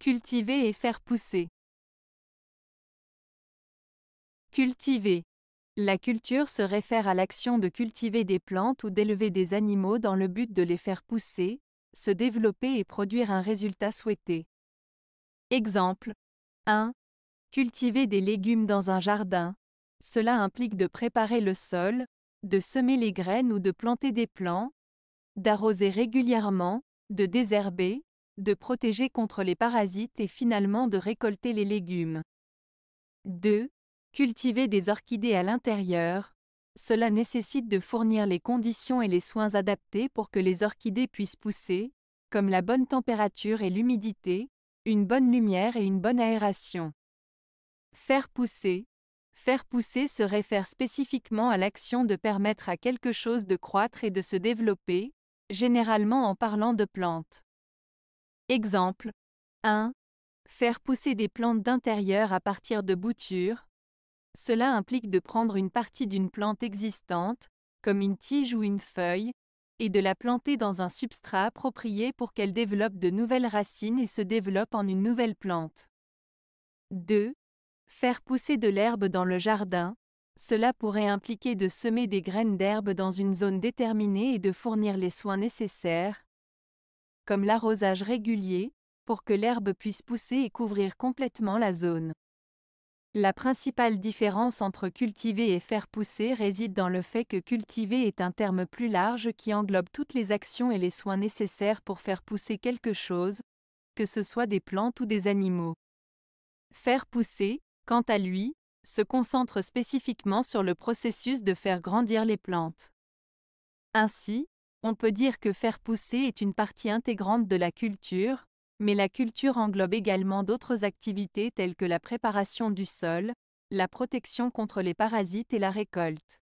Cultiver et faire pousser. Cultiver. La culture se réfère à l'action de cultiver des plantes ou d'élever des animaux dans le but de les faire pousser, se développer et produire un résultat souhaité. Exemple 1. Cultiver des légumes dans un jardin. Cela implique de préparer le sol, de semer les graines ou de planter des plants, d'arroser régulièrement, de désherber, de protéger contre les parasites et finalement de récolter les légumes. 2. Cultiver des orchidées à l'intérieur. Cela nécessite de fournir les conditions et les soins adaptés pour que les orchidées puissent pousser, comme la bonne température et l'humidité, une bonne lumière et une bonne aération. Faire pousser. Faire pousser se réfère spécifiquement à l'action de permettre à quelque chose de croître et de se développer, généralement en parlant de plantes. Exemple 1. Faire pousser des plantes d'intérieur à partir de boutures. Cela implique de prendre une partie d'une plante existante, comme une tige ou une feuille, et de la planter dans un substrat approprié pour qu'elle développe de nouvelles racines et se développe en une nouvelle plante. 2. Faire pousser de l'herbe dans le jardin. Cela pourrait impliquer de semer des graines d'herbe dans une zone déterminée et de fournir les soins nécessaires, comme l'arrosage régulier, pour que l'herbe puisse pousser et couvrir complètement la zone. La principale différence entre cultiver et faire pousser réside dans le fait que cultiver est un terme plus large qui englobe toutes les actions et les soins nécessaires pour faire pousser quelque chose, que ce soit des plantes ou des animaux. Faire pousser, quant à lui, se concentre spécifiquement sur le processus de faire grandir les plantes. Ainsi, on peut dire que faire pousser est une partie intégrante de la culture, mais la culture englobe également d'autres activités telles que la préparation du sol, la protection contre les parasites et la récolte.